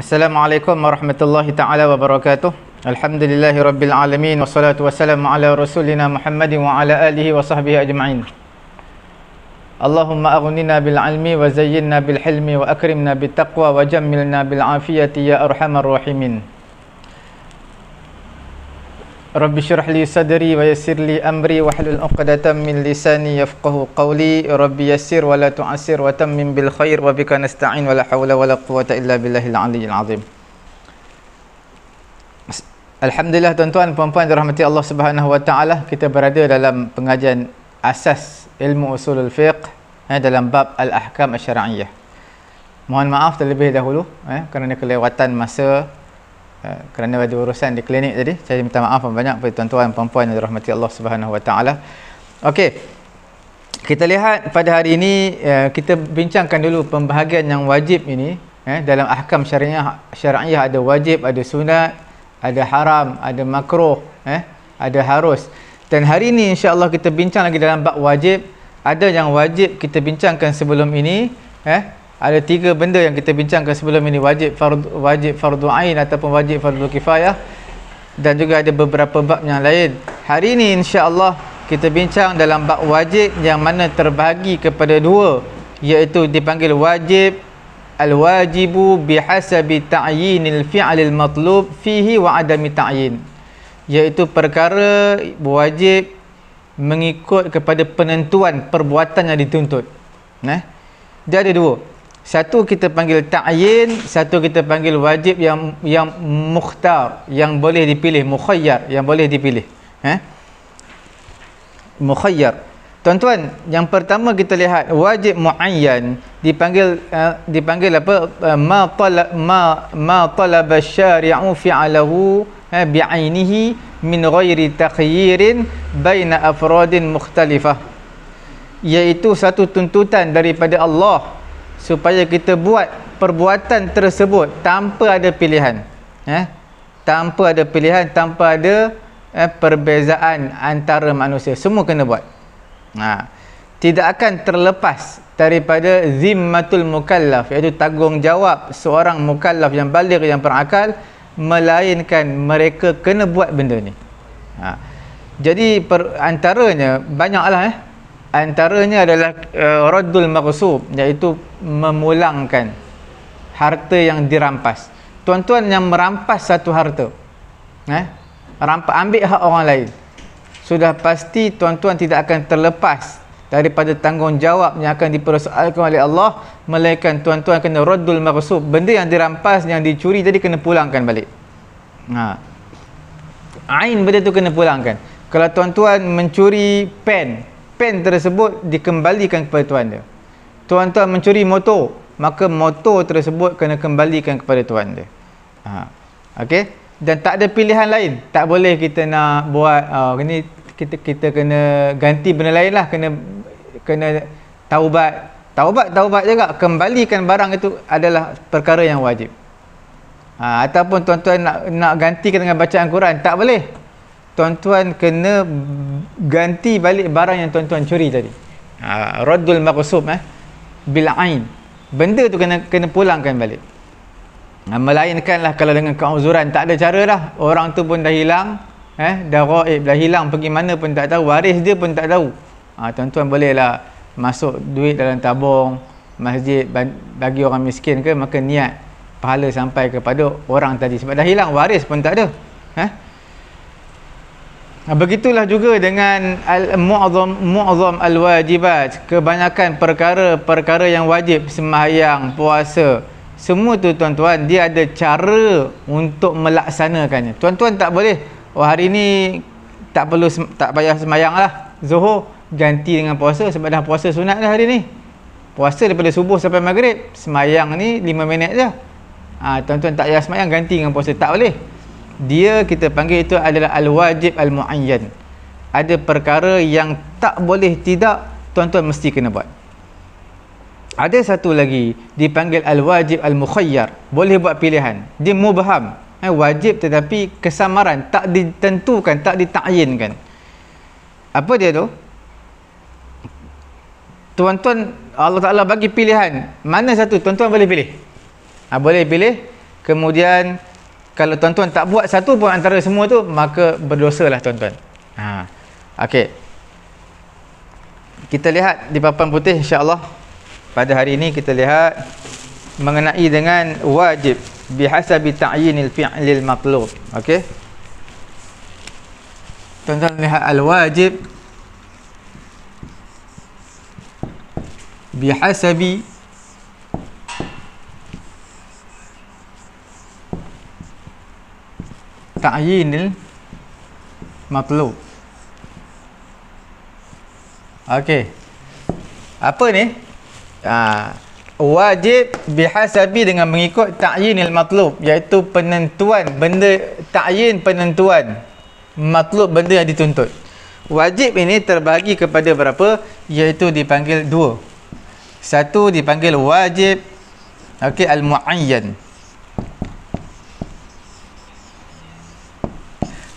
Assalamualaikum warahmatullahi taala wabarakatuh. Alhamdulillahi rabbil alamin wassalatu wassalamu ala rasulina Muhammadin wa ala alihi wa sahbihi ajma'in. Allahumma aghnina bil ilmi wa zayyinna bil hilmi wa akrimna bit taqwa wa jammilna bil afiyati ya arhamar rahimin. Rabbi syurah li sadri wa yasir li amri wa hlul uqadatan min lisani yafqahu qawli Rabbi yasir wa la tu'asir wa tammim bil khair wa bika nasta'in wa la hawla wa la quwata illa billahi al-aliyyil azim Alhamdulillah tuan-tuan, puan-puan dirahmati Allah subhanahu wa ta'ala Kita berada dalam pengajian asas ilmu usulul fiqh eh, Dalam bab al-ahkam al-syara'iyah Mohon maaf terlebih dahulu eh, kerana kelewatan masa Ha, kerana ada urusan di klinik tadi saya minta maaf banyak kepada tuan-tuan dan puan-puan yang dirahmati Allah Subhanahu Wa Taala. Okey. Kita lihat pada hari ini ya, kita bincangkan dulu pembahagian yang wajib ini eh, dalam ahkam syariah syariah ada wajib, ada sunat, ada haram, ada makruh, eh, ada harus. Dan hari ini insya-Allah kita bincang lagi dalam bab wajib. Ada yang wajib kita bincangkan sebelum ini eh, ada tiga benda yang kita bincangkan sebelum ini wajib fardu, wajib fardu ain ataupun wajib fardu kifayah dan juga ada beberapa bab yang lain. Hari ini insya-Allah kita bincang dalam bab wajib yang mana terbahagi kepada dua iaitu dipanggil wajib al-wajibu bihasabi ta'yinil fi'lil matlub fihi wa adami ta'yin iaitu perkara wajib mengikut kepada penentuan perbuatan yang dituntut. Nah. Eh? Dia ada dua satu kita panggil ta'yin satu kita panggil wajib yang yang mukhtar yang boleh dipilih mukhayyar yang boleh dipilih eh mukhayyar tuan-tuan yang pertama kita lihat wajib muayyan dipanggil uh, dipanggil apa uh, ma tala ma ma talab talaba syari'u fi'alahu eh, bi'ainihi min ghairi takhyirin baina afradin mukhtalifah iaitu satu tuntutan daripada Allah supaya kita buat perbuatan tersebut tanpa ada pilihan eh? tanpa ada pilihan tanpa ada eh, perbezaan antara manusia semua kena buat ha. tidak akan terlepas daripada zimmatul mukallaf iaitu tanggungjawab seorang mukallaf yang balik yang berakal melainkan mereka kena buat benda ni ha. jadi per, antaranya banyaklah eh, antaranya adalah uh, raddul maghsub iaitu memulangkan harta yang dirampas tuan-tuan yang merampas satu harta eh rampas ambil hak orang lain sudah pasti tuan-tuan tidak akan terlepas daripada tanggungjawab yang akan dipersoalkan oleh Allah melainkan tuan-tuan kena raddul maghsub benda yang dirampas yang dicuri jadi kena pulangkan balik ha ain benda tu kena pulangkan kalau tuan-tuan mencuri pen pen tersebut dikembalikan kepada tuan dia. Tuan-tuan mencuri motor, maka motor tersebut kena kembalikan kepada tuan dia. Ha. Okey? Dan tak ada pilihan lain. Tak boleh kita nak buat oh, ah, ini kita kita kena ganti benda lain lah kena kena taubat taubat taubat juga kembalikan barang itu adalah perkara yang wajib ha, ataupun tuan-tuan nak nak gantikan dengan bacaan Quran tak boleh tuan-tuan kena ganti balik barang yang tuan-tuan curi tadi. Ha, raddul maghsub eh bil ain. Benda tu kena kena pulangkan balik. Ha, melainkanlah kalau dengan keuzuran tak ada cara dah. Orang tu pun dah hilang, eh dah gaib dah hilang pergi mana pun tak tahu, waris dia pun tak tahu. Ha, tuan-tuan bolehlah masuk duit dalam tabung masjid bagi orang miskin ke maka niat pahala sampai kepada orang tadi sebab dah hilang waris pun tak ada. Eh? Ha, begitulah juga dengan mu'azam mu'azam al-wajibat, kebanyakan perkara-perkara yang wajib sembahyang, puasa. Semua tu tuan-tuan, dia ada cara untuk melaksanakannya. Tuan-tuan tak boleh, oh hari ini tak perlu tak payah sembahyang lah. Zuhur ganti dengan puasa sebab dah puasa sunat dah hari ni. Puasa daripada subuh sampai maghrib, Semayang ni 5 minit je. ha, tuan-tuan tak payah semayang ganti dengan puasa tak boleh dia kita panggil itu adalah al-wajib al-mu'ayyan ada perkara yang tak boleh tidak tuan-tuan mesti kena buat ada satu lagi dipanggil al-wajib al-mukhayyar boleh buat pilihan dia mubham eh, wajib tetapi kesamaran tak ditentukan tak ditakyinkan apa dia tu tuan-tuan Allah Ta'ala bagi pilihan mana satu tuan-tuan boleh pilih ha, boleh pilih kemudian kalau tuan-tuan tak buat satu pun antara semua tu maka berdosalah tuan-tuan ha. Okey. kita lihat di papan putih insyaAllah pada hari ini kita lihat mengenai dengan wajib bihasabi ta'yinil fi'lil matlub Okey. tuan-tuan lihat al-wajib bihasabi ta'yinil matlub okey apa ni ha, wajib bihasabi dengan mengikut ta'yinil matlub iaitu penentuan benda ta'yin penentuan matlub benda yang dituntut wajib ini terbagi kepada berapa iaitu dipanggil dua satu dipanggil wajib okey al-muayyan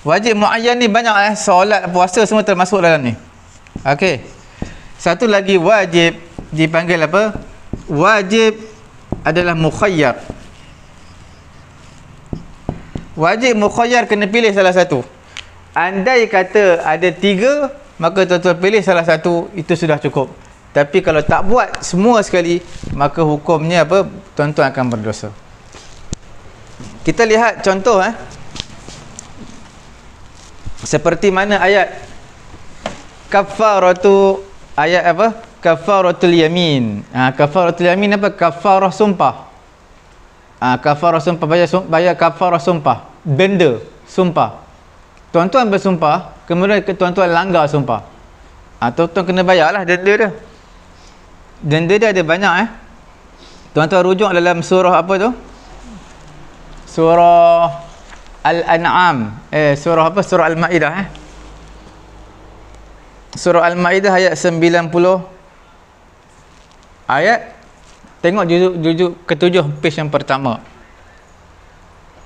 Wajib muayyan ni banyak eh solat puasa semua termasuk dalam ni. Okey. Satu lagi wajib dipanggil apa? Wajib adalah mukhayyar. Wajib mukhayyar kena pilih salah satu. Andai kata ada tiga maka tuan-tuan pilih salah satu itu sudah cukup. Tapi kalau tak buat semua sekali maka hukumnya apa? Tuan-tuan akan berdosa. Kita lihat contoh eh. Seperti mana ayat kafaratu ayat apa? Kafaratul yamin. Ah ha, kafaratul yamin apa? Kafarah sumpah. Ah ha, kafarah sumpah bayar sum, bayar kafarah sumpah. Benda sumpah. Tuan-tuan bersumpah, kemudian tuan-tuan langgar sumpah. Ah ha, tuan-tuan kena bayarlah denda dia. Denda dia ada banyak eh. Tuan-tuan rujuk dalam surah apa tu? Surah Al-An'am eh, Surah apa? Surah Al-Ma'idah eh? Surah Al-Ma'idah ayat 90 Ayat Tengok jujur, jujur ketujuh page yang pertama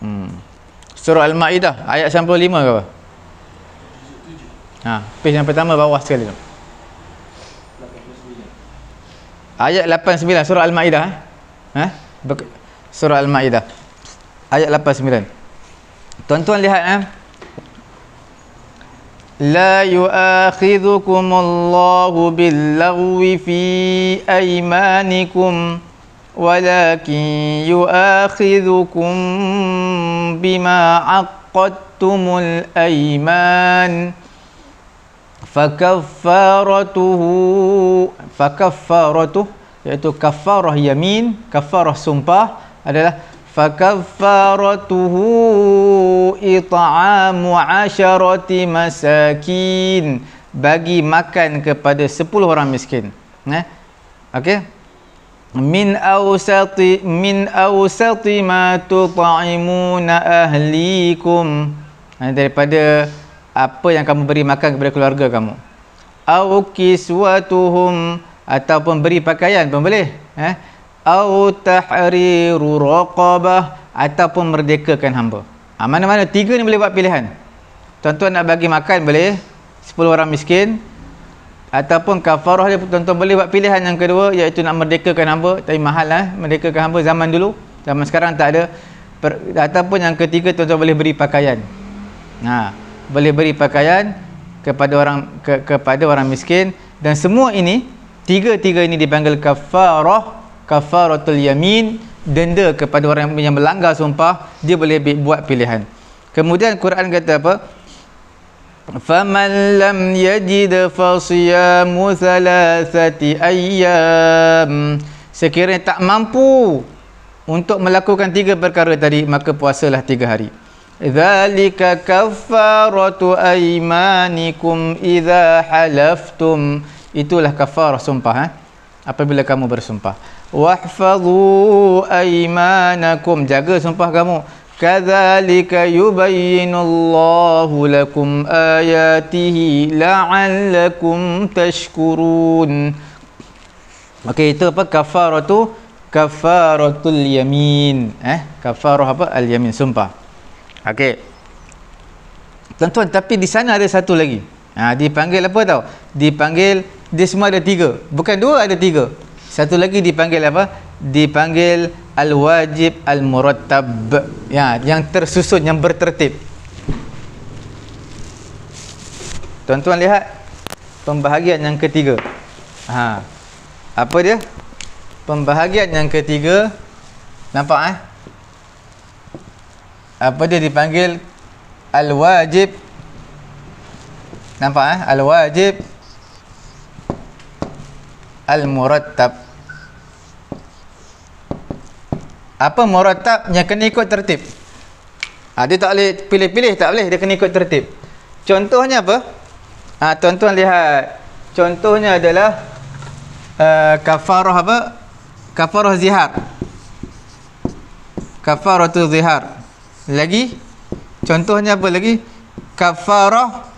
hmm. Surah Al-Ma'idah ayat 95 ke apa? Ha, page yang pertama bawah sekali tu Ayat 89 Surah Al-Ma'idah eh? Ha? Surah Al-Ma'idah Ayat 89 Tuan-tuan lihat eh. لا يؤاخذكم الله باللغو في أيمانكم ولكن يؤاخذكم بما عقدتم الأيمان فكفارته فكفارته يعني كفارة يمين كفارة سمبا adalah فكفارته إطعام عشرة مساكين bagi makan kepada sepuluh orang miskin. Eh? Okey. Min awsati min awsati ma tut'imuna ahlikum. daripada apa yang kamu beri makan kepada keluarga kamu. Aw kiswatuhum ataupun beri pakaian boleh. Eh? atau tahriru raqabah ataupun merdekakan hamba. Ha, mana-mana tiga ni boleh buat pilihan. Tuan-tuan nak bagi makan boleh 10 orang miskin ataupun kafarah dia tuan-tuan boleh buat pilihan yang kedua iaitu nak merdekakan hamba tapi mahal lah merdekakan hamba zaman dulu zaman sekarang tak ada per, ataupun yang ketiga tuan-tuan boleh beri pakaian. Ha, boleh beri pakaian kepada orang ke, kepada orang miskin dan semua ini tiga-tiga ini dipanggil kafarah kafaratul yamin denda kepada orang yang melanggar sumpah dia boleh buat pilihan kemudian Quran kata apa faman lam yajid fasiyamu thalathati ayyam sekiranya tak mampu untuk melakukan tiga perkara tadi maka puasalah tiga hari Zalika kafaratu aimanikum idha halaftum Itulah kafarah sumpah eh? Apabila kamu bersumpah wahfazu aymanakum jaga sumpah kamu kadzalika yubayyinullahu lakum ayatihi la'allakum tashkurun Okay, itu apa kafaratu kafaratul yamin eh kafarah apa al yamin sumpah okey tuan-tuan tapi di sana ada satu lagi ha, dipanggil apa tau dipanggil dia semua ada tiga bukan dua ada tiga satu lagi dipanggil apa? Dipanggil al-wajib al-murattab. Ya, yang tersusun, yang bertertib. Tuan-tuan lihat pembahagian yang ketiga. Ha. Apa dia? Pembahagian yang ketiga nampak eh? Apa dia dipanggil al-wajib Nampak eh? Al-wajib al-murattab. Apa murattab? Dia kena ikut tertib. Ha, dia tak boleh pilih-pilih, tak boleh. Dia kena ikut tertib. Contohnya apa? Ha, Tuan-tuan lihat. Contohnya adalah uh, kafarah apa? Kafarah zihar. Kafarah tu zihar. Lagi? Contohnya apa lagi? kafaroh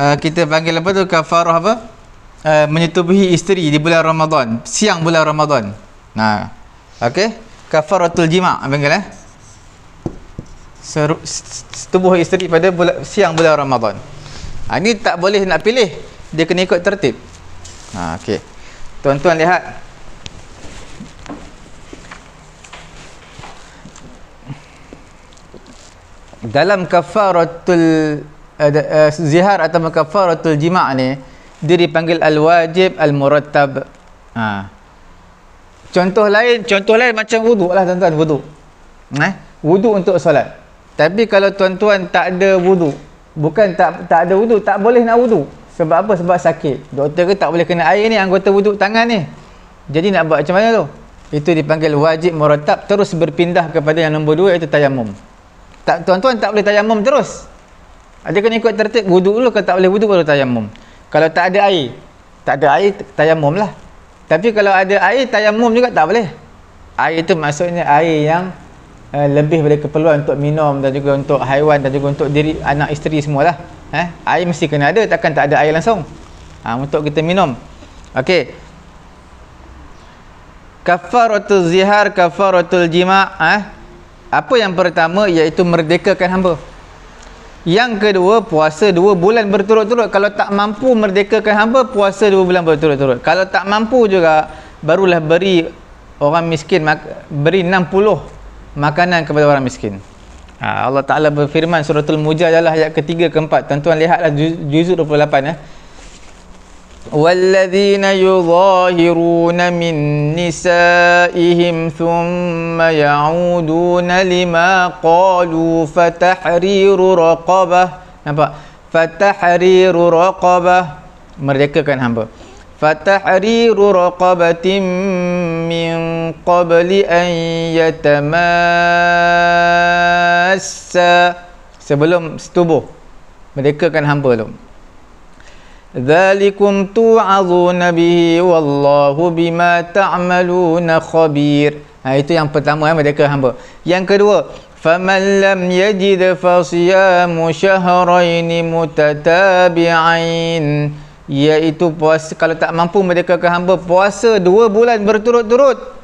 Uh, eh, kita panggil apa tu? Kafarah apa? Kafarah uh, eh, menyetubuhi isteri di bulan Ramadan, siang bulan Ramadan. Nah. Okey. Kafaratul jima' apa panggil eh? Setubuh isteri pada bulan, siang bulan Ramadan. Ha, ah, ini tak boleh nak pilih. Dia kena ikut tertib. Ha, okey. Tuan-tuan lihat. Dalam kafaratul uh, uh, zihar atau kafaratul jima' ni, dia dipanggil al wajib al murattab ha. contoh lain contoh lain macam wuduk lah tuan-tuan wuduk eh? wuduk untuk solat tapi kalau tuan-tuan tak ada wuduk bukan tak tak ada wuduk tak boleh nak wuduk sebab apa sebab sakit doktor ke tak boleh kena air ni anggota wuduk tangan ni jadi nak buat macam mana tu itu dipanggil wajib muratab. terus berpindah kepada yang nombor dua iaitu tayamum tak tuan-tuan tak boleh tayamum terus ada kena ikut tertib wuduk dulu kalau tak boleh wuduk baru tayamum kalau tak ada air tak ada air tayamum lah tapi kalau ada air tayamum juga tak boleh air itu maksudnya air yang uh, lebih daripada keperluan untuk minum dan juga untuk haiwan dan juga untuk diri anak isteri semualah eh? air mesti kena ada takkan tak ada air langsung ha, untuk kita minum ok kafaratul zihar kafaratul jima' eh? apa yang pertama iaitu merdekakan hamba yang kedua, puasa dua bulan berturut-turut. Kalau tak mampu merdekakan hamba, puasa dua bulan berturut-turut. Kalau tak mampu juga, barulah beri orang miskin, beri 60 makanan kepada orang miskin. Ha, Allah Ta'ala berfirman suratul Mujadalah ayat ketiga keempat. Tuan-tuan lihatlah juzul 28. Eh. والذين يظاهرون من نسائهم ثم يعودون لما قالوا فتحرير رقبة nampak فتحرير رقبة كان هم فتحرير رقبة من قبل أن سبلم sebelum setubuh كان هم بلوم ذلكم توعظون به والله بما تعملون خبير ha, itu yang pertama ya, mereka hamba yang kedua فَمَنْ yajid, يَجِدْ فَصِيَامُ شَهْرَيْنِ مُتَتَابِعَيْنِ iaitu puasa kalau tak mampu mereka ke hamba puasa dua bulan berturut-turut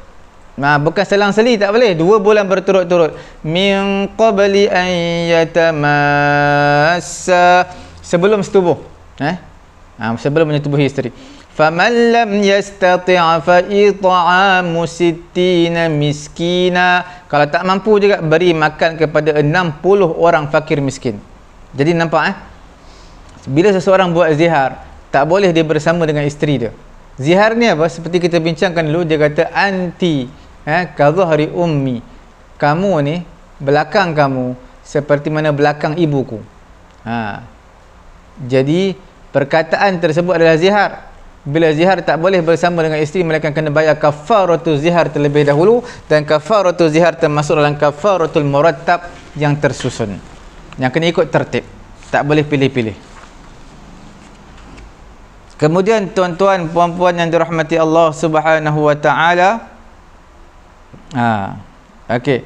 Nah, ha, bukan selang seli tak boleh dua bulan berturut-turut min qabli an sebelum setubuh eh? Ha, sebelum menyetubuhi isteri. فَمَنْ لَمْ يَسْتَطِعَ فَإِطَعَامُ سِتِّينَ miskina. Kalau tak mampu juga, beri makan kepada 60 orang fakir miskin. Jadi nampak eh? Bila seseorang buat zihar, tak boleh dia bersama dengan isteri dia. Zihar ni apa? Seperti kita bincangkan dulu, dia kata, Anti, eh, kazuhri ummi. Kamu ni, belakang kamu, seperti mana belakang ibuku. Ha. Jadi, perkataan tersebut adalah zihar bila zihar tak boleh bersama dengan isteri mereka kena bayar kafaratu zihar terlebih dahulu dan kafaratu zihar termasuk dalam kafaratul murattab yang tersusun yang kena ikut tertib tak boleh pilih-pilih kemudian tuan-tuan puan-puan yang dirahmati Allah subhanahu wa ta'ala ha, okay.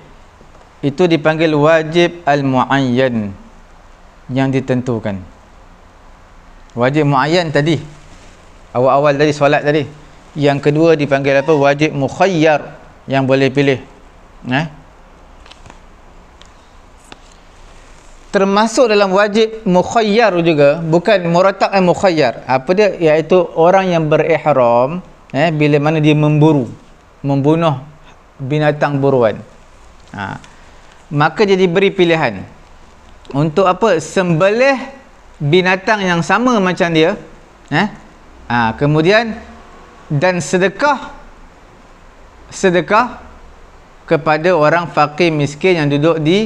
itu dipanggil wajib al-mu'ayyan yang ditentukan wajib muayyan tadi awal-awal tadi solat tadi yang kedua dipanggil apa wajib mukhayyar yang boleh pilih eh? termasuk dalam wajib mukhayyar juga bukan murattaq al mukhayyar apa dia iaitu orang yang berihram eh bila mana dia memburu membunuh binatang buruan ha. maka jadi beri pilihan untuk apa sembelih binatang yang sama macam dia eh? ha, kemudian dan sedekah sedekah kepada orang fakir miskin yang duduk di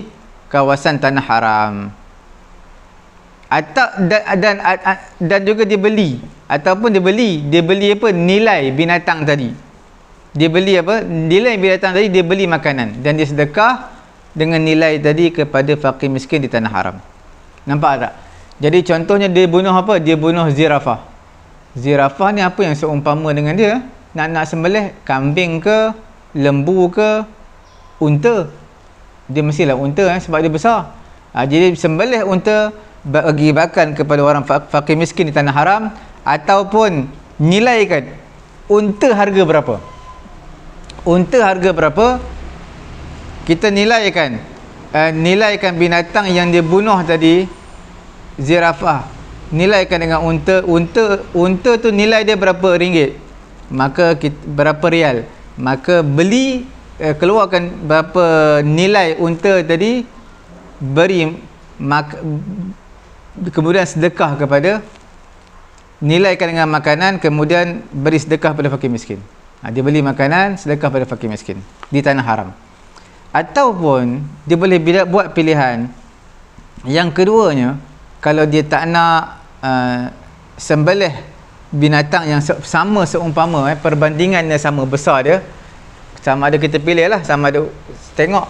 kawasan tanah haram atau dan dan, dan juga dia beli ataupun dia beli dia beli apa nilai binatang tadi dia beli apa nilai binatang tadi dia beli makanan dan dia sedekah dengan nilai tadi kepada fakir miskin di tanah haram nampak tak jadi contohnya dia bunuh apa? Dia bunuh zirafah. Zirafah ni apa yang seumpama dengan dia? Nak nak sembelih kambing ke, lembu ke, unta. Dia mestilah unta eh, sebab dia besar. Ha, jadi sembelih unta bagi bakan kepada orang fakir miskin di tanah haram ataupun kan unta harga berapa? Unta harga berapa? Kita nilaikan uh, nilaikan binatang yang dia bunuh tadi zirafah nilaikan dengan unta unta unta tu nilai dia berapa ringgit maka kita, berapa rial maka beli eh, keluarkan berapa nilai unta tadi beri maka, kemudian sedekah kepada nilaikan dengan makanan kemudian beri sedekah kepada fakir miskin ha, dia beli makanan sedekah kepada fakir miskin di tanah haram ataupun dia boleh buat pilihan yang keduanya kalau dia tak nak uh, sembelih binatang yang sama seumpama eh, perbandingannya sama besar dia sama ada kita pilih lah sama ada tengok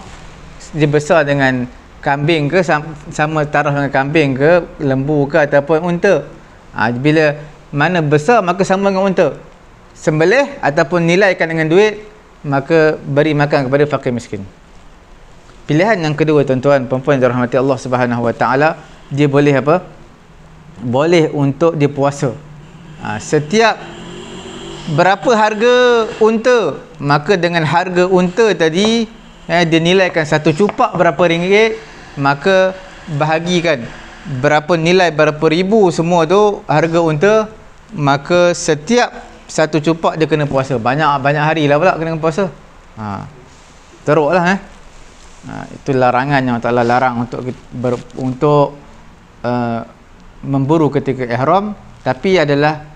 dia besar dengan kambing ke sama, sama taraf dengan kambing ke lembu ke ataupun unta ha, bila mana besar maka sama dengan unta sembelih ataupun nilaikan dengan duit maka beri makan kepada fakir miskin pilihan yang kedua tuan-tuan perempuan yang dirahmati Allah subhanahu dia boleh apa boleh untuk dia puasa ha, setiap berapa harga unta maka dengan harga unta tadi eh, dia nilaikan satu cupak berapa ringgit maka bahagikan berapa nilai berapa ribu semua tu harga unta maka setiap satu cupak dia kena puasa banyak-banyak hari lah pula kena puasa ha, teruk lah eh ha, itu larangan yang Allah larang untuk ber, untuk Eh, memburu ketika ihram tapi adalah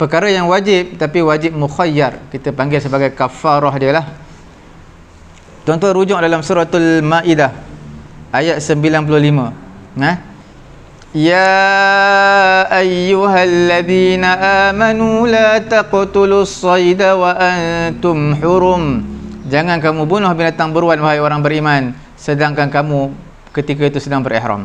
perkara yang wajib tapi wajib mukhayyar kita panggil sebagai kafarah dia lah tuan-tuan rujuk dalam suratul ma'idah ayat 95 nah ha? Ya ayuhal الذين آمنوا لا تقتلوا الصيد وأنتم حرم. Jangan kamu bunuh binatang buruan wahai orang beriman sedangkan kamu ketika itu sedang berihram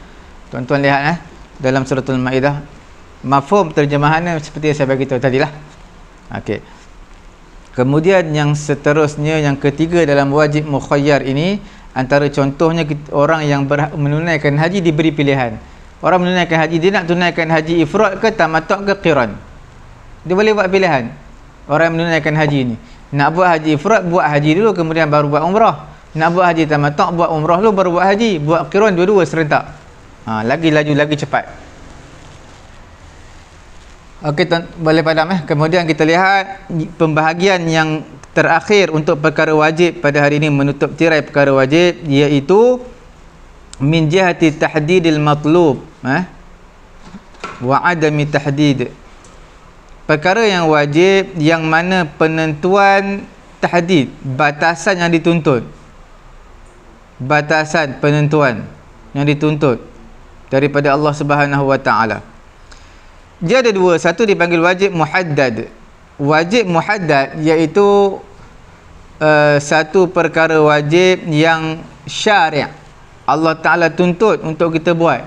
Tuan-tuan lihat eh dalam suratul Al-Maidah mafhum terjemahannya seperti yang saya bagi tahu tadilah. Okey. Kemudian yang seterusnya yang ketiga dalam wajib mukhayyar ini antara contohnya orang yang menunaikan haji diberi pilihan. Orang menunaikan haji dia nak tunaikan haji ifrad ke tamatok ke qiran. Dia boleh buat pilihan. Orang yang menunaikan haji ni nak buat haji ifrad buat haji dulu kemudian baru buat umrah. Nak buat haji tamatok buat umrah dulu baru buat haji, buat qiran dua-dua serentak ha, lagi laju lagi cepat Okey, tuan, boleh padam eh. Kemudian kita lihat pembahagian yang terakhir untuk perkara wajib pada hari ini menutup tirai perkara wajib iaitu min jihati tahdidil matlub eh wa adami tahdid perkara yang wajib yang mana penentuan tahdid batasan yang dituntut batasan penentuan yang dituntut daripada Allah Subhanahu Wa Taala. Dia ada dua, satu dipanggil wajib muhaddad. Wajib muhaddad iaitu uh, satu perkara wajib yang syariah. Allah Taala tuntut untuk kita buat.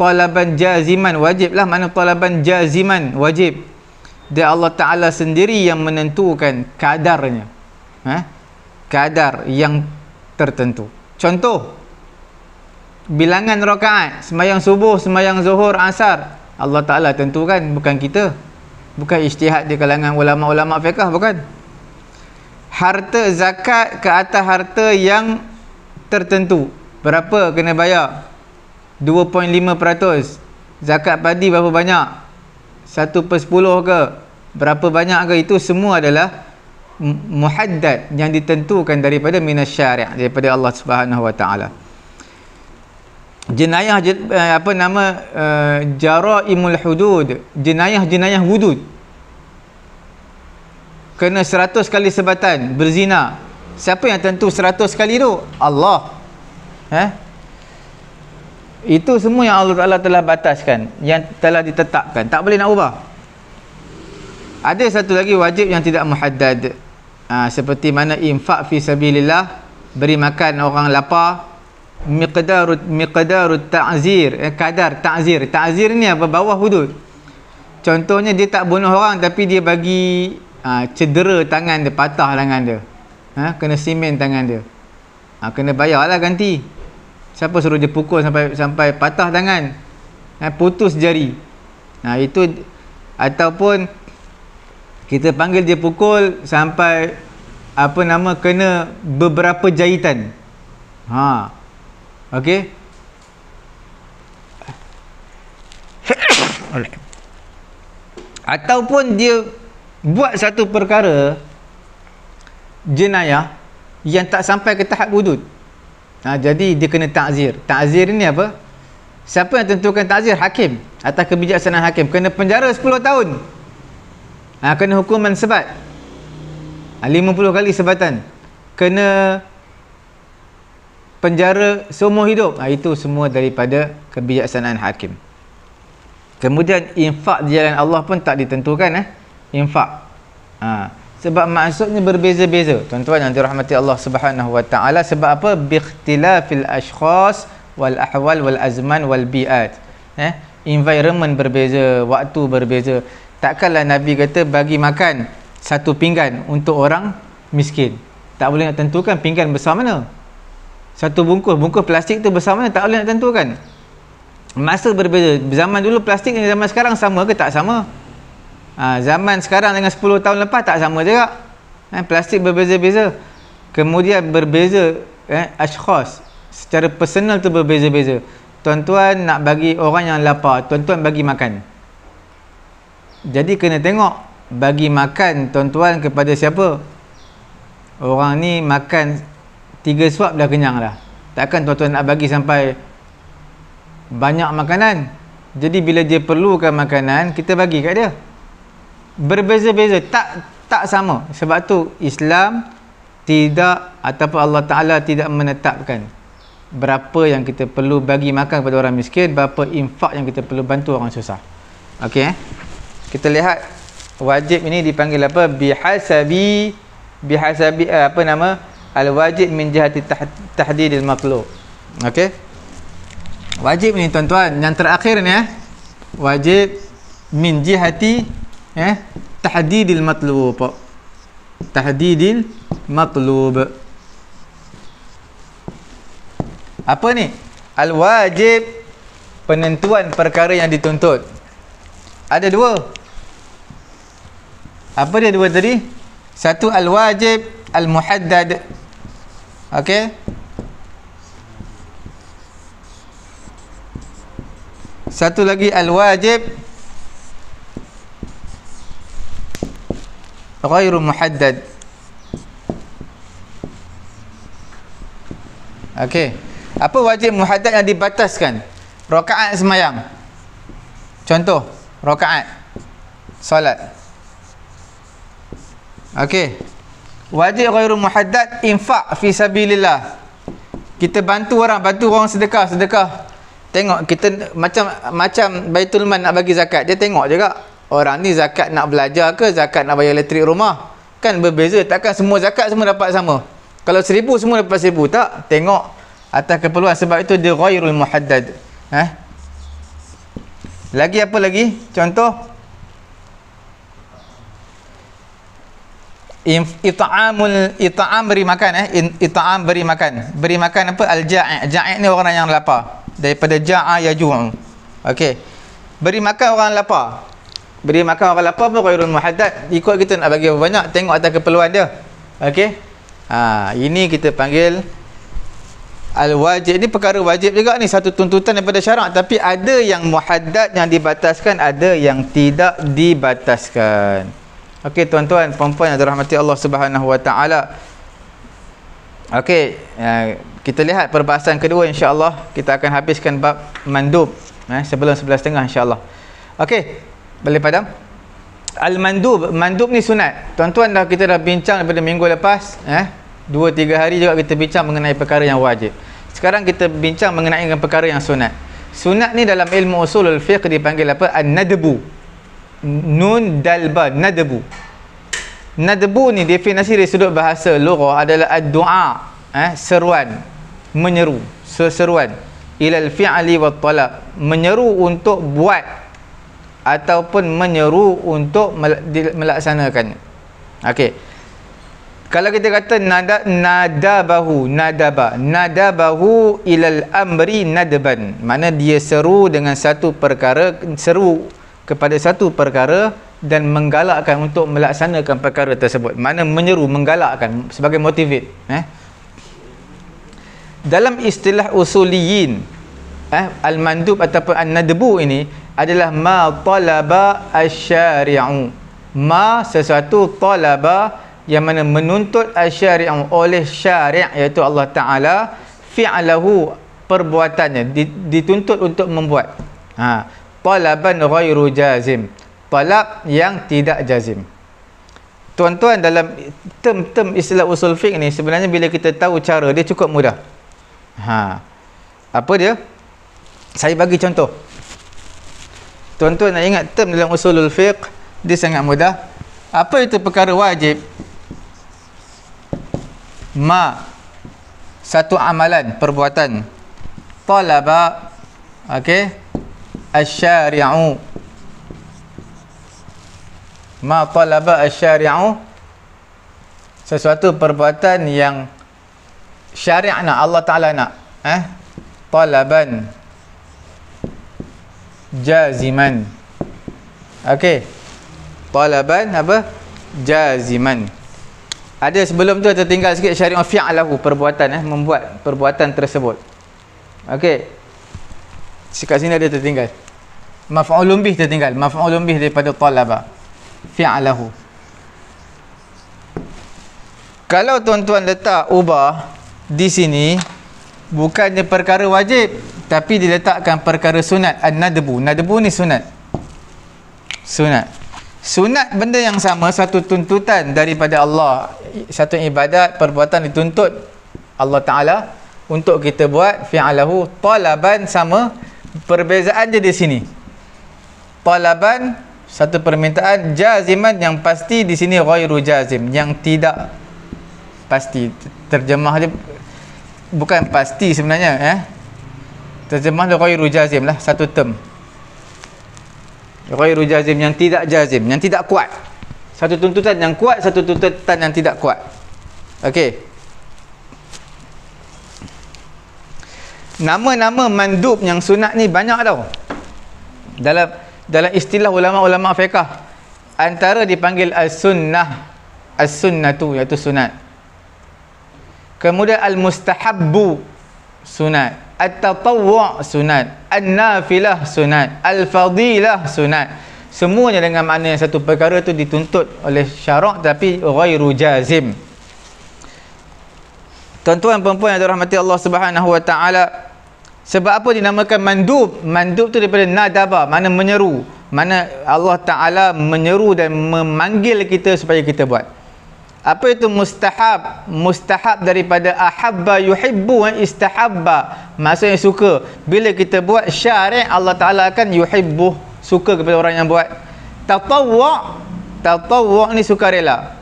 Talaban jaziman wajiblah mana talaban jaziman wajib. Dia Allah Taala sendiri yang menentukan kadarnya. Ha? Kadar yang tertentu. Contoh, bilangan rakaat semayang subuh, semayang zuhur, asar Allah Ta'ala tentukan, bukan kita bukan isytihad di kalangan ulama-ulama fiqah, bukan harta zakat ke atas harta yang tertentu berapa kena bayar 2.5% zakat padi berapa banyak 1 per 10 ke berapa banyak ke, itu semua adalah muhaddad yang ditentukan daripada minasyari' daripada Allah Subhanahu Wa Ta'ala jenayah eh, apa nama uh, jaraimul hudud jenayah-jenayah hudud kena 100 kali sebatan berzina siapa yang tentu 100 kali tu Allah eh itu semua yang Allah Taala telah bataskan yang telah ditetapkan tak boleh nak ubah ada satu lagi wajib yang tidak muhaddad ha, seperti mana infak fi sabilillah beri makan orang lapar miqdaru miqdaru ta'zir eh, kadar ta'zir ta'zir ni apa bawah hudud contohnya dia tak bunuh orang tapi dia bagi ha, cedera tangan dia patah tangan dia ha, kena simen tangan dia ha, kena bayar lah ganti siapa suruh dia pukul sampai sampai patah tangan ha, putus jari ha, itu ataupun kita panggil dia pukul sampai apa nama kena beberapa jahitan haa Okay, Ataupun dia buat satu perkara jenayah yang tak sampai ke tahap wudud. Ha, jadi dia kena takzir. Takzir ni apa? Siapa yang tentukan takzir? Hakim atas kebijaksanaan hakim kena penjara 10 tahun. Ha, kena hukuman sebat. 50 ha, kali sebatan. Kena penjara seumur hidup ha, itu semua daripada kebijaksanaan hakim kemudian infak di jalan Allah pun tak ditentukan eh? infak ha. sebab maksudnya berbeza-beza tuan-tuan yang dirahmati Allah subhanahu wa ta'ala sebab apa? biktilafil ashkhas wal ahwal wal azman wal bi'at eh? environment berbeza waktu berbeza takkanlah Nabi kata bagi makan satu pinggan untuk orang miskin tak boleh nak tentukan pinggan besar mana satu bungkus bungkus plastik tu bersama mana tak boleh nak tentukan masa berbeza zaman dulu plastik dengan zaman sekarang sama ke tak sama ha, zaman sekarang dengan 10 tahun lepas tak sama juga ha, plastik berbeza-beza kemudian berbeza eh, ashkhas secara personal tu berbeza-beza tuan-tuan nak bagi orang yang lapar tuan-tuan bagi makan jadi kena tengok bagi makan tuan-tuan kepada siapa orang ni makan Tiga suap dah kenyang dah. Takkan tuan-tuan nak bagi sampai banyak makanan. Jadi bila dia perlukan makanan, kita bagi kat dia. Berbeza-beza, tak tak sama. Sebab tu Islam tidak ataupun Allah Taala tidak menetapkan berapa yang kita perlu bagi makan kepada orang miskin, berapa infak yang kita perlu bantu orang susah. Okey. Eh? Kita lihat wajib ini dipanggil apa? Bihasabi bihasabi eh, apa nama? al wajib min jihati tahdidil makhluk okey wajib ni tuan-tuan yang terakhir ni eh wajib min jihati eh tahdidil matlub tahdidil matlub apa ni al wajib penentuan perkara yang dituntut ada dua apa dia dua tadi satu al wajib al muhaddad Okey. Satu lagi al-wajib ghairu muhaddad. Okey. Apa wajib muhaddad yang dibataskan? Rakaat semayang Contoh, rakaat solat. Okey wajib ghairu muhaddad infak fi sabilillah kita bantu orang bantu orang sedekah sedekah tengok kita macam macam baitul man nak bagi zakat dia tengok juga orang ni zakat nak belajar ke zakat nak bayar elektrik rumah kan berbeza takkan semua zakat semua dapat sama kalau seribu semua dapat seribu tak tengok atas keperluan sebab itu dia ghairul muhaddad eh lagi apa lagi contoh it'amul it'am beri makan eh it'am beri makan beri makan apa al-ja'i' ja'i' ni orang yang lapar daripada ja'a yaju'u okey beri makan orang lapar beri makan orang lapar pun qairul muhaddad ikut kita nak bagi banyak tengok atas keperluan dia okey ha ini kita panggil al-wajib ni perkara wajib juga ni satu tuntutan daripada syarak tapi ada yang muhaddad yang dibataskan ada yang tidak dibataskan Okey tuan-tuan, puan-puan yang dirahmati Allah Subhanahu Wa Taala. Okey, ya, kita lihat perbahasan kedua insya-Allah kita akan habiskan bab mandub eh sebelum 11.30 insya-Allah. Okey, boleh padam? Al-mandub, mandub ni sunat. Tuan-tuan dah kita dah bincang daripada minggu lepas, eh 2 3 hari juga kita bincang mengenai perkara yang wajib. Sekarang kita bincang mengenai perkara yang sunat. Sunat ni dalam ilmu usulul fiqh dipanggil apa? An-nadbu nun dalba nadbu nadbu ni definisi dari sudut bahasa lughah adalah addu'a eh seruan menyeru seseruan ilal fi'li wat talab menyeru untuk buat ataupun menyeru untuk melaksanakan okey kalau kita kata nada nadabahu nadaba nadabahu ilal amri nadaban mana dia seru dengan satu perkara seru kepada satu perkara dan menggalakkan untuk melaksanakan perkara tersebut mana menyeru menggalakkan sebagai motivate eh? dalam istilah usuliyin eh, al-mandub ataupun an-nadbu ini adalah ma talaba asy ma sesuatu talaba yang mana menuntut asy oleh syari' iaitu Allah Taala fi'alahu perbuatannya dituntut untuk membuat ha talaban ghairu jazim talab yang tidak jazim tuan-tuan dalam term-term istilah usul fiqh ni sebenarnya bila kita tahu cara dia cukup mudah ha apa dia saya bagi contoh tuan-tuan nak ingat term dalam usul fiqh dia sangat mudah apa itu perkara wajib ma satu amalan perbuatan talaba okey asy-syari'u ma talaba asy-syari'u sesuatu perbuatan yang syari' nak Allah Taala nak eh talaban jaziman okey talaban apa jaziman ada sebelum tu tertinggal sikit syari'u fi'lahu perbuatan eh membuat perbuatan tersebut okey sekat sini ada tertinggal maf'ulun bih tertinggal maf'ulun bih daripada talaba fi'alahu kalau tuan-tuan letak ubah di sini bukan bukannya perkara wajib tapi diletakkan perkara sunat an-nadbu nadbu ni sunat sunat sunat benda yang sama satu tuntutan daripada Allah satu ibadat perbuatan dituntut Allah Ta'ala untuk kita buat fi'alahu talaban sama perbezaan je di sini talaban satu permintaan jaziman yang pasti di sini ghairu jazim yang tidak pasti terjemah dia bukan pasti sebenarnya eh terjemah dia ghairu jazim lah satu term ghairu jazim yang tidak jazim yang tidak kuat satu tuntutan yang kuat satu tuntutan yang tidak kuat okey nama-nama mandub yang sunat ni banyak tau dalam dalam istilah ulama-ulama fiqah antara dipanggil as-sunnah as-sunnatu iaitu sunat kemudian al-mustahabbu sunat at-tatawwu' sunat an-nafilah sunat al-fadilah sunat semuanya dengan makna yang satu perkara tu dituntut oleh syarak tapi ghairu jazim tuan-tuan dan puan-puan yang dirahmati Allah Subhanahu wa taala sebab apa dinamakan mandub? Mandub tu daripada nadaba, mana menyeru. Mana Allah Ta'ala menyeru dan memanggil kita supaya kita buat. Apa itu mustahab? Mustahab daripada ahabba yuhibbu wa istahabba. Maksudnya suka. Bila kita buat syarih, Allah Ta'ala akan yuhibbu. Suka kepada orang yang buat. Tatawak. Tatawak ni suka rela.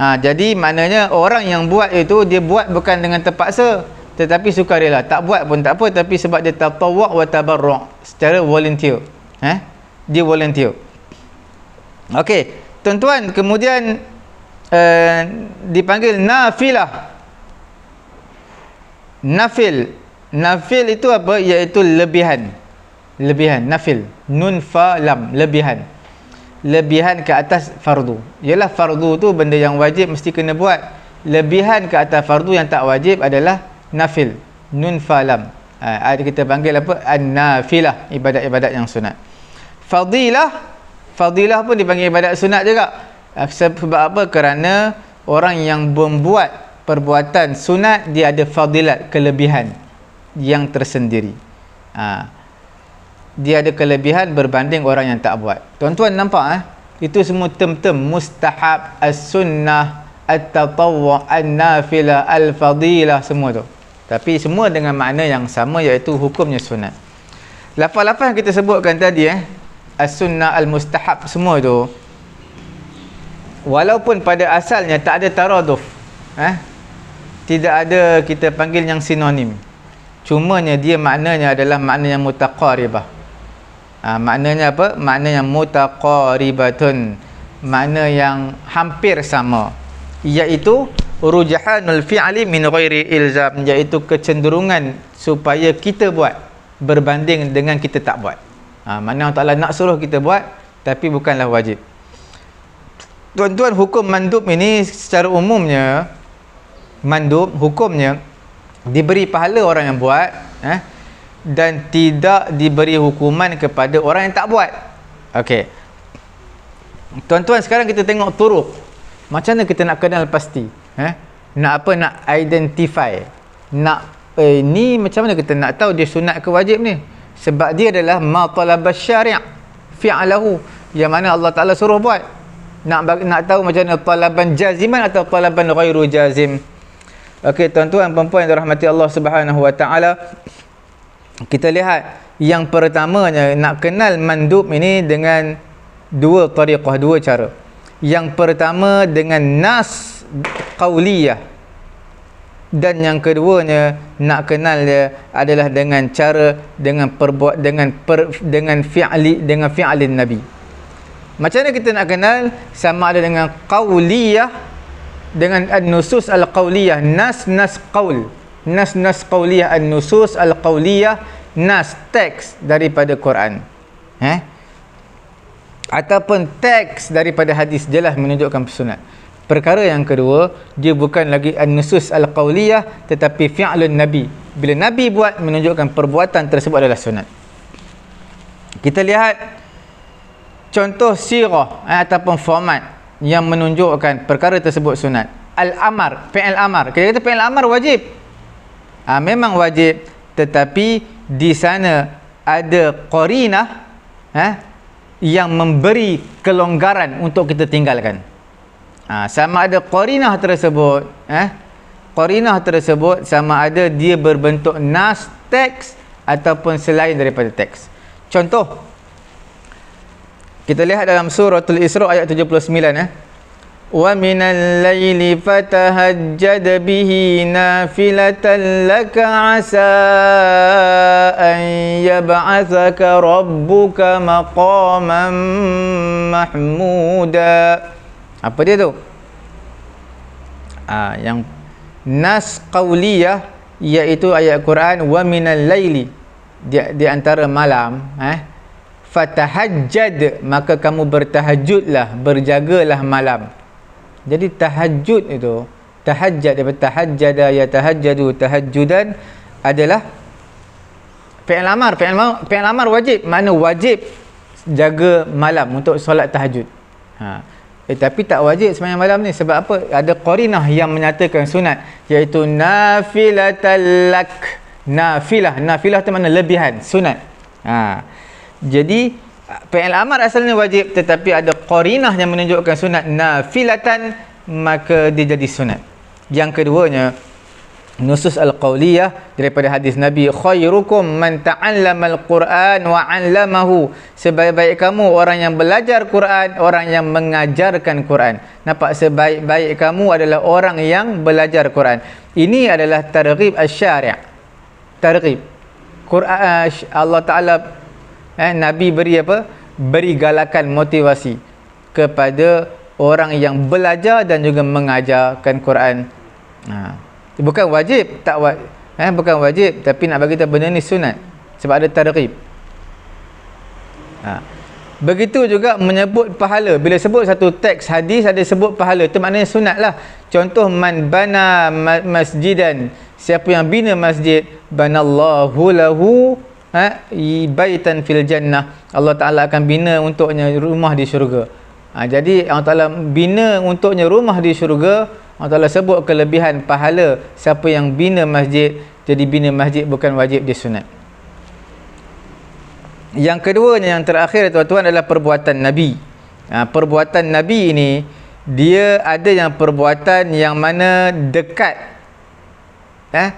Ha, jadi maknanya orang yang buat itu, dia buat bukan dengan terpaksa tetapi sukarela tak buat pun tak apa tapi sebab dia tatawwa' wa tabarru' secara volunteer eh dia volunteer okey tuan-tuan kemudian uh, dipanggil nafilah nafil nafil itu apa iaitu lebihan lebihan nafil nun fa lam lebihan lebihan ke atas fardu ialah fardu tu benda yang wajib mesti kena buat lebihan ke atas fardu yang tak wajib adalah nafil nun falam ada ha, kita panggil apa an-nafilah ibadat-ibadat yang sunat fadilah fadilah pun dipanggil ibadat sunat juga ha, sebab apa kerana orang yang membuat perbuatan sunat dia ada fadilat kelebihan yang tersendiri ha. dia ada kelebihan berbanding orang yang tak buat tuan-tuan nampak eh itu semua term-term mustahab as-sunnah at-tatawwu an-nafilah al-fadilah semua tu tapi semua dengan makna yang sama iaitu hukumnya sunat lafaz-lafaz yang kita sebutkan tadi eh as-sunnah al-mustahab semua tu walaupun pada asalnya tak ada taraduf eh tidak ada kita panggil yang sinonim Cuma cumanya dia maknanya adalah makna yang mutaqaribah ha, maknanya apa makna yang mutaqaribatun makna yang hampir sama iaitu rujhanul fi'li min ghairi ilzam iaitu kecenderungan supaya kita buat berbanding dengan kita tak buat. Ha, mana Allah Taala nak suruh kita buat tapi bukanlah wajib. Tuan-tuan hukum mandub ini secara umumnya mandub hukumnya diberi pahala orang yang buat eh, dan tidak diberi hukuman kepada orang yang tak buat. Okey. Tuan-tuan sekarang kita tengok turuk. Macam mana kita nak kenal pasti? eh? nak apa nak identify nak eh, ni macam mana kita nak tahu dia sunat ke wajib ni sebab dia adalah ma talabas syari' fi'alahu yang mana Allah Ta'ala suruh buat nak nak tahu macam mana talaban jaziman atau talaban ghairu jazim Okey tuan-tuan puan yang dirahmati Allah Subhanahu wa taala kita lihat yang pertamanya nak kenal mandub ini dengan dua tariqah dua cara yang pertama dengan nas qawliyah dan yang keduanya nak kenal dia adalah dengan cara dengan perbuat dengan per, dengan fi'li dengan fi'lin nabi macam mana kita nak kenal sama ada dengan qawliyah dengan an-nusus al-qawliyah nas-nas qaul nas-nas qawliyah an-nusus al-qawliyah nas teks daripada Quran eh ataupun teks daripada hadis jelas menunjukkan sunat Perkara yang kedua, dia bukan lagi an-nusus al-qauliyah tetapi fi'lun nabi. Bila nabi buat menunjukkan perbuatan tersebut adalah sunat. Kita lihat contoh sirah eh, ataupun format yang menunjukkan perkara tersebut sunat. Al-amar, fi'l amar. Kita kata fi'l amar wajib. Ha, memang wajib tetapi di sana ada qarinah ha, yang memberi kelonggaran untuk kita tinggalkan ha, sama ada qarinah tersebut eh qarinah tersebut sama ada dia berbentuk nas teks ataupun selain daripada teks contoh kita lihat dalam surah suratul isra ayat 79 eh wa minal laili fatahajjad bihi nafilatan laka asa an yab'athaka rabbuka maqaman mahmuda apa dia tu ha, yang nas qawliyah iaitu ayat Quran wa minal layli di, di antara malam eh fatahajjad maka kamu bertahajudlah berjagalah malam jadi tahajud itu tahajjad daripada tahajjada ya tahajjadu tahajjudan adalah fi'il amar fi'il amar, fi amar wajib mana wajib jaga malam untuk solat tahajud ha Eh, tapi tak wajib semayang malam ni sebab apa? Ada qarinah yang menyatakan sunat iaitu talak Nafilah, nafilah tu mana lebihan sunat. Ha. Jadi PL amar asalnya wajib tetapi ada qarinah yang menunjukkan sunat nafilatan maka dia jadi sunat. Yang keduanya, nusus al-qawliyah daripada hadis Nabi khairukum man ta'allama al-Quran wa 'allamahu sebaik-baik kamu orang yang belajar Quran orang yang mengajarkan Quran nampak sebaik-baik kamu adalah orang yang belajar Quran ini adalah targhib asy-syari' targhib Quran Allah Taala eh, Nabi beri apa beri galakan motivasi kepada orang yang belajar dan juga mengajarkan Quran ha bukan wajib tak wajib eh bukan wajib tapi nak bagi tahu benda ni sunat sebab ada tarhib ha. begitu juga menyebut pahala bila sebut satu teks hadis ada sebut pahala itu maknanya sunat lah contoh man bana masjidan siapa yang bina masjid banallahu lahu ha? baitan fil jannah Allah Ta'ala akan bina untuknya rumah di syurga ha, jadi Allah Ta'ala bina untuknya rumah di syurga Allah Ta'ala sebut kelebihan pahala siapa yang bina masjid jadi bina masjid bukan wajib dia sunat yang kedua, yang terakhir tuan-tuan adalah perbuatan Nabi ha, perbuatan Nabi ini dia ada yang perbuatan yang mana dekat eh?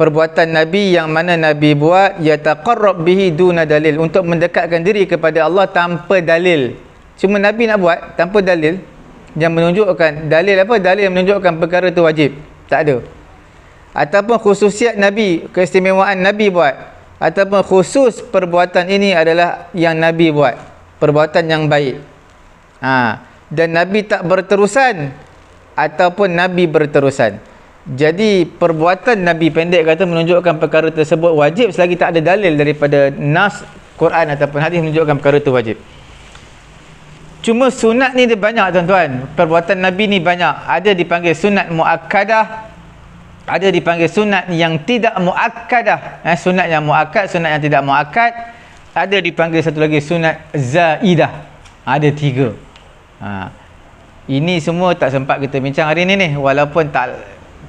perbuatan Nabi yang mana Nabi buat yataqarrab bihi duna dalil untuk mendekatkan diri kepada Allah tanpa dalil cuma Nabi nak buat tanpa dalil yang menunjukkan dalil apa dalil yang menunjukkan perkara itu wajib tak ada ataupun khususiat nabi keistimewaan nabi buat ataupun khusus perbuatan ini adalah yang nabi buat perbuatan yang baik ha. dan nabi tak berterusan ataupun nabi berterusan jadi perbuatan nabi pendek kata menunjukkan perkara tersebut wajib selagi tak ada dalil daripada nas Quran ataupun hadis menunjukkan perkara itu wajib Cuma sunat ni dia banyak tuan-tuan. Perbuatan Nabi ni banyak. Ada dipanggil sunat muakkadah. Ada dipanggil sunat yang tidak muakkadah. Eh, sunat yang muakkad, sunat yang tidak muakkad. Ada dipanggil satu lagi sunat zaidah. Ada tiga. Ha. Ini semua tak sempat kita bincang hari ni ni. Walaupun tak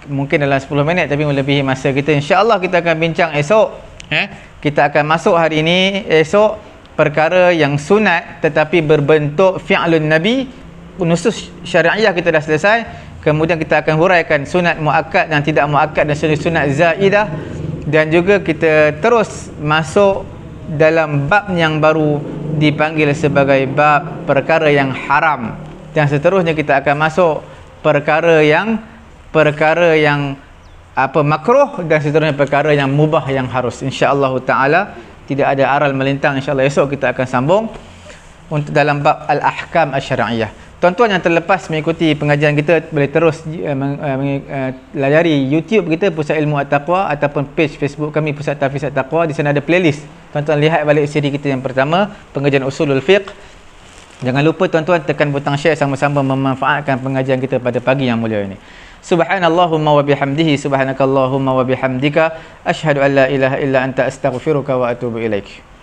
mungkin dalam 10 minit tapi melebihi masa kita. InsyaAllah kita akan bincang esok. Eh? Kita akan masuk hari ni esok perkara yang sunat tetapi berbentuk fi'lun nabi nusus syariah kita dah selesai kemudian kita akan huraikan sunat muakkad dan tidak muakkad dan sunat, sunat zaidah dan juga kita terus masuk dalam bab yang baru dipanggil sebagai bab perkara yang haram dan seterusnya kita akan masuk perkara yang perkara yang apa makruh dan seterusnya perkara yang mubah yang harus insya Allah taala tidak ada aral melintang insyaallah esok kita akan sambung untuk dalam bab al-ahkam asy-syar'iyyah. Tuan-tuan yang terlepas mengikuti pengajian kita boleh terus eh, eh, eh, layari YouTube kita Pusat Ilmu At-Taqwa ataupun page Facebook kami Pusat Tafiz At-Taqwa di sana ada playlist. Tuan-tuan lihat balik siri kita yang pertama pengajian usulul fiqh. Jangan lupa tuan-tuan tekan butang share sama-sama memanfaatkan pengajian kita pada pagi yang mulia ini. Subhanallahumma wa bihamdihi subhanakallahumma wa bihamdika ashhadu an la ilaha illa anta astaghfiruka wa atubu ilaik.